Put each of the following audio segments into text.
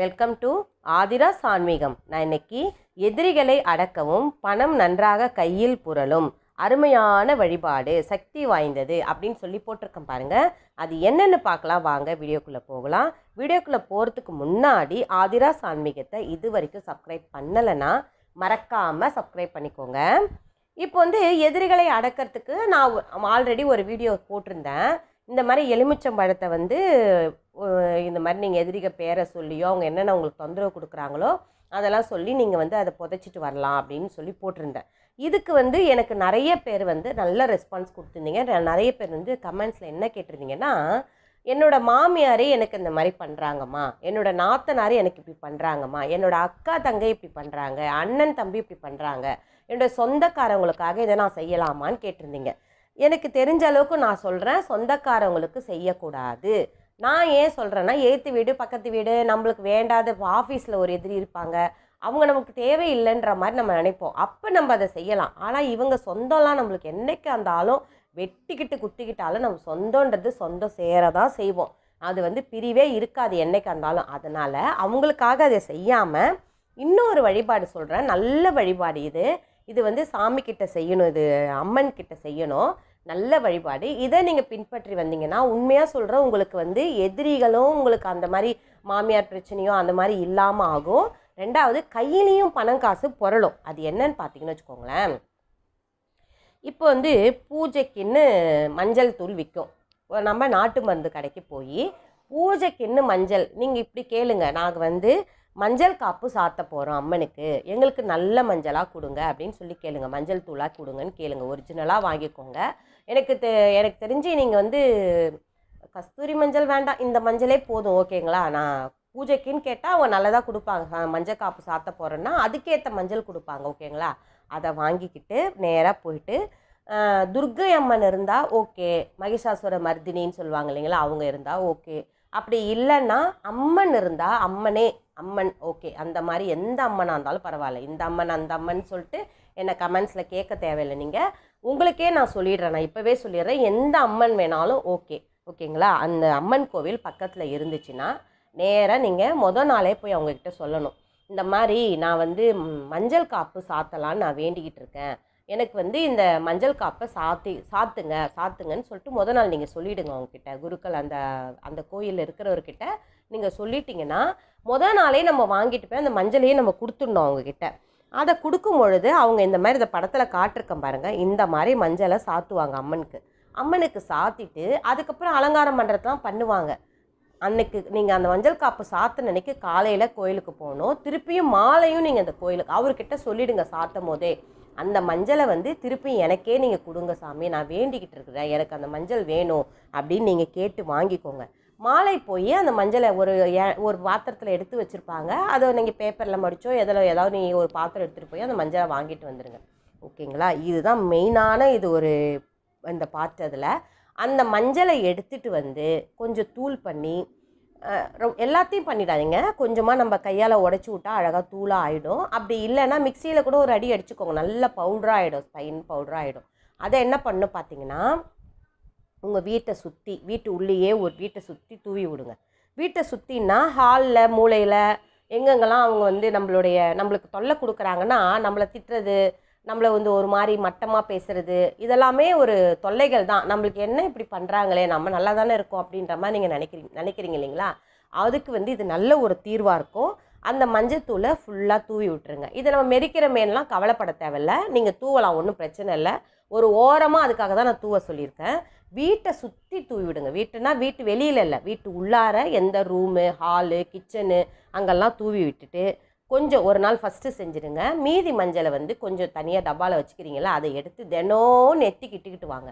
welcome to Aadhira சான்மீகம் நான் இன்னைக்கு எதிரிகளை அடக்கவும் பணம் நன்றாக கையில் புரளும் அருமையான வழிபாடு சக்தி வாய்ந்தது அப்படின்னு சொல்லி போட்டிருக்கேன் பாருங்கள் அது என்னென்னு பார்க்கலாம் வாங்க வீடியோக்குள்ளே போகலாம் வீடியோக்குள்ளே போகிறதுக்கு முன்னாடி ஆதிரா சான்மீகத்தை இது வரைக்கும் சப்ஸ்கிரைப் பண்ணலைன்னா மறக்காமல் சப்ஸ்கிரைப் பண்ணிக்கோங்க இப்போ வந்து எதிரிகளை அடக்கிறதுக்கு நான் ஆல்ரெடி ஒரு வீடியோ போட்டிருந்தேன் இந்த மாதிரி எலுமிச்சம்பழத்தை வந்து இந்த மாதிரி நீங்கள் எதிரிக பேரை சொல்லியோ அவங்க என்னென்ன உங்களுக்கு தொந்தரவு கொடுக்குறாங்களோ அதெல்லாம் சொல்லி நீங்கள் வந்து அதை புதைச்சிட்டு வரலாம் அப்படின்னு சொல்லி போட்டிருந்தேன் இதுக்கு வந்து எனக்கு நிறைய பேர் வந்து நல்ல ரெஸ்பான்ஸ் கொடுத்துருந்தீங்க நிறைய பேர் வந்து கமெண்ட்ஸில் என்ன கேட்டிருந்தீங்கன்னா என்னோட மாமியாரே எனக்கு இந்த மாதிரி பண்ணுறாங்கம்மா என்னோட நாத்தனாரே எனக்கு இப்படி பண்ணுறாங்கம்மா என்னோட அக்கா தங்கை இப்படி பண்ணுறாங்க அண்ணன் தம்பி இப்படி பண்ணுறாங்க என்னோட சொந்தக்காரவங்களுக்காக இதை நான் செய்யலாமான்னு கேட்டிருந்தீங்க எனக்கு தெரிஞ்ச அளவுக்கு நான் சொல்கிறேன் சொந்தக்காரவங்களுக்கு செய்யக்கூடாது நான் ஏன் சொல்கிறேன்னா ஏற்று வீடு பக்கத்து வீடு நம்மளுக்கு வேண்டாத ஆஃபீஸில் ஒரு எதிரி இருப்பாங்க அவங்க நமக்கு தேவையில்லைன்ற மாதிரி நம்ம நினைப்போம் அப்போ நம்ம அதை செய்யலாம் ஆனால் இவங்க சொந்தம்லாம் நம்மளுக்கு என்றைக்கு அந்தாலும் வெட்டிக்கிட்டு குத்திக்கிட்டாலும் நம்ம சொந்தன்றது சொந்தம் சேர தான் செய்வோம் அது வந்து பிரிவே இருக்காது என்றைக்கு இருந்தாலும் அதனால் அவங்களுக்காக அதை செய்யாமல் இன்னொரு வழிபாடு சொல்கிறேன் நல்ல வழிபாடு இது இது வந்து சாமிக்கிட்ட செய்யணும் இது அம்மன் கிட்ட செய்யணும் நல்ல வழிபாடு இதை நீங்கள் பின்பற்றி வந்தீங்கன்னா உண்மையாக சொல்கிற உங்களுக்கு வந்து எதிரிகளும் உங்களுக்கு அந்த மாதிரி மாமியார் பிரச்சனையோ அந்த மாதிரி இல்லாமல் ஆகும் ரெண்டாவது கையிலையும் பணம் காசு புரளும் அது என்னன்னு பார்த்தீங்கன்னு வச்சுக்கோங்களேன் இப்போ வந்து பூஜைக்குன்னு மஞ்சள் தூள் விற்கும் நம்ம நாட்டு மருந்து கடைக்கு போய் பூஜைக்குன்னு மஞ்சள் நீங்கள் இப்படி கேளுங்க நாங்கள் வந்து மஞ்சள் காப்பு சாத்த போகிறோம் அம்மனுக்கு எங்களுக்கு நல்ல மஞ்சளாக கொடுங்க அப்படின்னு சொல்லி கேளுங்க மஞ்சள் தூளாக கொடுங்கன்னு கேளுங்க ஒரிஜினலாக வாங்கிக்கோங்க எனக்கு தெ எனக்கு தெரிஞ்சு நீங்கள் வந்து கஸ்தூரி மஞ்சள் வேண்டாம் இந்த மஞ்சளே போதும் ஓகேங்களா நான் பூஜைக்குன்னு கேட்டால் அவங்க நல்லதாக கொடுப்பாங்க மஞ்சள் காப்பு சாத்த போகிறேன்னா அதுக்கேற்ற மஞ்சள் கொடுப்பாங்க ஓகேங்களா அதை வாங்கிக்கிட்டு நேராக போயிட்டு துர்கை அம்மன் இருந்தால் ஓகே மகிஷாசுர மர்தினின்னு சொல்லுவாங்க இல்லைங்களா அவங்க இருந்தால் ஓகே அப்படி இல்லைன்னா அம்மன் இருந்தால் அம்மனே அம்மன் ஓகே அந்த மாதிரி எந்த அம்மனாக இருந்தாலும் பரவாயில்ல இந்த அம்மன் அந்த அம்மன் சொல்லிட்டு என்னை கமெண்ட்ஸில் கேட்க தேவையில்லை நீங்கள் உங்களுக்கே நான் சொல்லிடுறேன் நான் இப்போவே சொல்லிடுறேன் எந்த அம்மன் வேணாலும் ஓகே ஓகேங்களா அந்த அம்மன் கோவில் பக்கத்தில் இருந்துச்சுன்னா நேராக நீங்கள் மொதல் நாளே போய் அவங்கக்கிட்ட சொல்லணும் இந்த மாதிரி நான் வந்து மஞ்சள் காப்பு சாத்தலான்னு நான் வேண்டிக்கிட்டு இருக்கேன் எனக்கு வந்து இந்த மஞ்சள் காப்பை சாத்தி சாத்துங்க சாத்துங்கன்னு சொல்லிட்டு முத நாள் நீங்கள் சொல்லிவிடுங்க அவங்கக்கிட்ட குருக்கள் அந்த அந்த கோயிலில் இருக்கிறவர்கிட்ட நீங்கள் சொல்லிட்டீங்கன்னா முத நாளே நம்ம வாங்கிட்டு போய் அந்த மஞ்சளையே நம்ம கொடுத்துடணும் அவங்கக்கிட்ட அதை கொடுக்கும் பொழுது அவங்க இந்த மாதிரி இந்த படத்தில் காட்டிருக்கேன் பாருங்கள் இந்த மாதிரி மஞ்சளை சாத்துவாங்க அம்மனுக்கு அம்மனுக்கு சாத்திட்டு அதுக்கப்புறம் அலங்காரம் பண்ணுறதுலாம் பண்ணுவாங்க அன்னைக்கு நீங்கள் அந்த மஞ்சள் காப்பு சாத்த நினைக்கு காலையில் கோயிலுக்கு போகணும் திருப்பியும் மாலையும் நீங்கள் அந்த கோயிலுக்கு அவர்கிட்ட சொல்லிடுங்க சாத்தும் போதே அந்த மஞ்சளை வந்து திருப்பி எனக்கே நீங்கள் கொடுங்க சாமி நான் வேண்டிக்கிட்டு இருக்கிறேன் எனக்கு அந்த மஞ்சள் வேணும் அப்படின்னு நீங்கள் கேட்டு வாங்கிக்கோங்க மாலை போய் அந்த மஞ்சளை ஒரு ஒரு பாத்திரத்தில் எடுத்து வச்சுருப்பாங்க அதை நீங்கள் பேப்பரில் மடிச்சோ எதில் ஏதாவது நீங்கள் ஒரு பாத்திரம் எடுத்துகிட்டு போய் அந்த மஞ்சளை வாங்கிட்டு வந்துடுங்க ஓகேங்களா இதுதான் மெயினான இது ஒரு இந்த பாத்திரத்தில் அந்த மஞ்சளை எடுத்துகிட்டு வந்து கொஞ்சம் தூள் பண்ணி எல்லாத்தையும் பண்ணிடாதீங்க கொஞ்சமாக நம்ம கையால் உடச்சி விட்டால் அழகாக தூளாக ஆகிடும் அப்படி இல்லைன்னா மிக்சியில் கூட ஒரு அடி அடிச்சுக்கோங்க நல்ல பவுடராக ஆகிடும் ஸ்பைன் பவுடராக ஆகிடும் அதை என்ன பண்ணும் பார்த்தீங்கன்னா உங்கள் வீட்டை சுற்றி வீட்டு உள்ளேயே ஒரு வீட்டை சுற்றி தூவி விடுங்க வீட்டை சுற்றின்னா ஹாலில் மூளையில் எங்கெங்கெல்லாம் அவங்க வந்து நம்மளுடைய நம்மளுக்கு தொல்லை கொடுக்குறாங்கன்னா நம்மளை திட்டுறது நம்மளை வந்து ஒரு மாதிரி மட்டமாக பேசுகிறது இதெல்லாமே ஒரு தொல்லைகள் தான் நம்மளுக்கு என்ன இப்படி பண்ணுறாங்களே நம்ம நல்லா தானே இருக்கோம் அப்படின்ற மாதிரி நீங்கள் நினைக்கிறீங்க நினைக்கிறீங்க இல்லைங்களா அதுக்கு வந்து இது நல்ல ஒரு தீர்வாக இருக்கும் அந்த மஞ்சத்தூளை ஃபுல்லாக தூவி விட்டுருங்க இதை நம்ம மெரிக்கிற மீன்லாம் கவலைப்பட தேவையில்ல நீங்கள் தூவலாம் ஒன்றும் பிரச்சனை இல்லை ஒரு ஓரமாக அதுக்காக தான் நான் தூவ சொல்லியிருக்கேன் வீட்டை சுற்றி தூவி விடுங்க வீட்டுனா வீட்டு வெளியில் இல்லை வீட்டு உள்ளார எந்த ரூமு ஹாலு கிச்சனு அங்கெல்லாம் தூவி விட்டுட்டு கொஞ்சம் ஒரு நாள் ஃபஸ்ட்டு செஞ்சுடுங்க மீதி மஞ்சளை வந்து கொஞ்சம் தனியாக டப்பாவில் வச்சுக்கிறீங்களா அதை எடுத்து தினம் நெத்திக்கு இட்டுக்கிட்டு வாங்க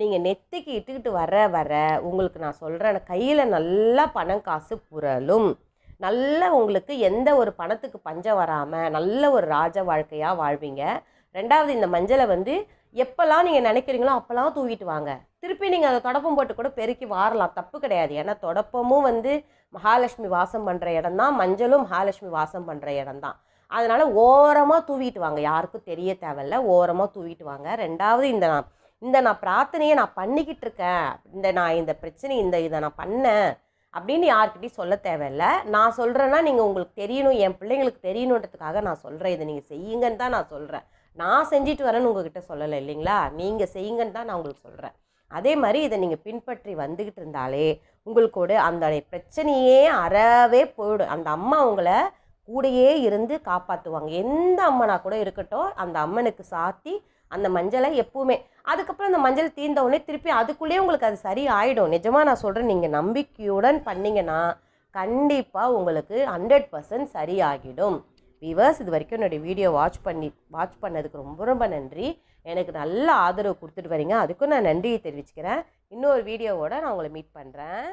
நீங்கள் நெத்திக்கு இட்டுக்கிட்டு வர வர உங்களுக்கு நான் சொல்கிறேன் கையில் நல்லா பணம் காசு புரலும் நல்ல உங்களுக்கு எந்த ஒரு பணத்துக்கு பஞ்சம் வராமல் நல்ல ஒரு ராஜ வாழ்க்கையாக வாழ்வீங்க ரெண்டாவது இந்த மஞ்சளை வந்து எப்போல்லாம் நீங்கள் நினைக்கிறீங்களோ அப்போல்லாம் தூவிட்டு வாங்க திருப்பி நீங்கள் அதை தொடப்பம் போட்டு கூட பெருக்கி வாரலாம் தப்பு கிடையாது ஏன்னா தொடப்பமும் வந்து மகாலட்சுமி வாசம் பண்ணுற இடம் தான் மஞ்சளும் மகாலட்சுமி வாசம் பண்ணுற இடம் தான் அதனால் ஓரமாக தூவிட்டு வாங்க யாருக்கும் தெரிய தேவையில்ல ஓரமாக தூவிட்டு வாங்க ரெண்டாவது இந்த நான் இந்த நான் பிரார்த்தனையை நான் பண்ணிக்கிட்டு இருக்கேன் இந்த நான் இந்த பிரச்சனை இந்த இதை நான் பண்ணேன் அப்படின்னு யார்கிட்டையும் சொல்ல தேவையில்ல நான் சொல்கிறேன்னா நீங்கள் உங்களுக்கு தெரியணும் என் பிள்ளைங்களுக்கு தெரியணுன்றதுக்காக நான் சொல்கிறேன் இதை நீங்கள் செய்யுங்கன்னு தான் நான் சொல்கிறேன் நான் செஞ்சுட்டு வரேன்னு உங்ககிட்ட சொல்லலை இல்லைங்களா நீங்கள் செய்யுங்கன்னு தான் நான் உங்களுக்கு சொல்கிறேன் அதே மாதிரி இதை நீங்கள் பின்பற்றி வந்துக்கிட்டு இருந்தாலே உங்களுக்கோட அந்த பிரச்சனையே அறவே போயிடும் அந்த அம்மா உங்களை கூடையே இருந்து காப்பாற்றுவாங்க எந்த அம்மனாக கூட இருக்கட்டும் அந்த அம்மனுக்கு சாத்தி அந்த மஞ்சளை எப்போவுமே அதுக்கப்புறம் அந்த மஞ்சள் தீர்ந்த உடனே திருப்பி அதுக்குள்ளேயே உங்களுக்கு அது சரி ஆகிடும் நிஜமாக நான் சொல்கிறேன் நீங்கள் நம்பிக்கையுடன் பண்ணிங்கன்னா கண்டிப்பாக உங்களுக்கு ஹண்ட்ரட் பர்சன்ட் சரியாகிடும் விவர்ஸ் இது வரைக்கும் என்னுடைய வீடியோ வாட்ச் பண்ணி வாட்ச் பண்ணதுக்கு ரொம்ப ரொம்ப நன்றி எனக்கு நல்ல ஆதரவு கொடுத்துட்டு வரீங்க அதுக்கும் நான் நன்றியை தெரிவிச்சுக்கிறேன் இன்னொரு வீடியோவோடு நான் உங்களை மீட் பண்ணுறேன்